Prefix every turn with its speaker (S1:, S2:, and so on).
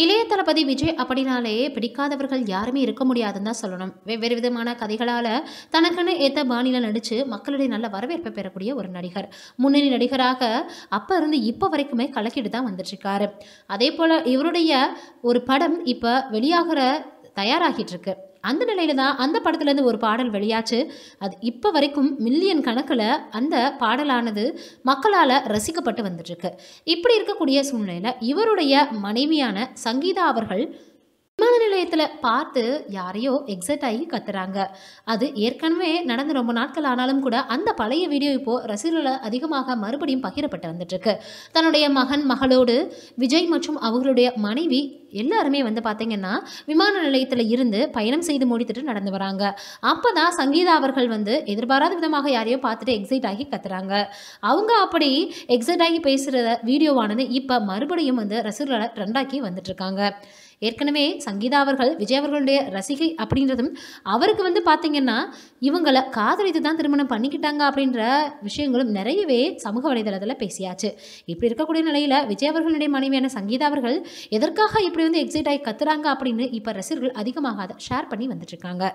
S1: இளைய தளபதி விஜய் அப்படின்னாலே பிடிக்காதவர்கள் யாருமே இருக்க முடியாதுன்னு தான் சொல்லணும் வெவ்வேறு விதமான கதைகளால் தனக்குன்னு ஏற்ற பாணியில் நடித்து மக்களுடைய நல்ல வரவேற்பை பெறக்கூடிய ஒரு நடிகர் முன்னணி நடிகராக அப்போ இருந்து இப்போ வரைக்குமே கலக்கிட்டு தான் வந்துட்டுருக்காரு அதே போல் இவருடைய ஒரு படம் இப்போ வெளியாகிற தயாராகிட்டு இருக்கு அந்த நிலையில தான் அந்த படத்துலேருந்து ஒரு பாடல் வெளியாச்சு அது இப்போ வரைக்கும் மில்லியன் கணக்கில் அந்த பாடலானது மக்களால் ரசிக்கப்பட்டு வந்துட்டுருக்கு இப்படி இருக்கக்கூடிய சூழ்நிலையில் இவருடைய மனைவியான சங்கீதா அவர்கள் விமான நிலையத்தில் பார்த்து யாரையோ எக்ஸைட் ஆகி கத்துறாங்க அது ஏற்கனவே நடந்த ரொம்ப நாட்கள் ஆனாலும் கூட அந்த பழைய வீடியோ இப்போ ரசிகர்களை அதிகமாக மறுபடியும் பகிரப்பட்டு வந்துட்டு இருக்கு தன்னுடைய மகன் மகளோடு விஜய் மற்றும் அவர்களுடைய மனைவி எல்லாருமே வந்து பார்த்திங்கன்னா விமான நிலையத்தில் இருந்து பயணம் செய்து முடித்துட்டு நடந்து வராங்க அப்போ தான் சங்கீதா அவர்கள் வந்து எதிர்பாராத விதமாக யாரையோ பார்த்துட்டு எக்ஸைட் ஆகி கத்துறாங்க அவங்க அப்படி எக்ஸைட் ஆகி பேசுகிற வீடியோவானது இப்போ மறுபடியும் வந்து ரசிகர்களை ட்ரெண்டாக்கி இருக்காங்க ஏற்கனவே சங்கீதா அவர்கள் விஜய் அவர்களுடைய ரசிகை அப்படின்றதும் அவருக்கு வந்து பார்த்திங்கன்னா இவங்களை காதலித்து தான் திருமணம் பண்ணிக்கிட்டாங்க அப்படின்ற விஷயங்களும் நிறையவே சமூக வலைதளத்தில் பேசியாச்சு இப்படி இருக்கக்கூடிய நிலையில் விஜய் அவர்களுடைய மனைவியான சங்கீதா அவர்கள் எதற்காக இப்படி வந்து எக்ஸைட் ஆகி கத்துறாங்க அப்படின்னு இப்போ ரசிகர்கள் அதிகமாக அதை ஷேர் பண்ணி வந்துட்டுருக்காங்க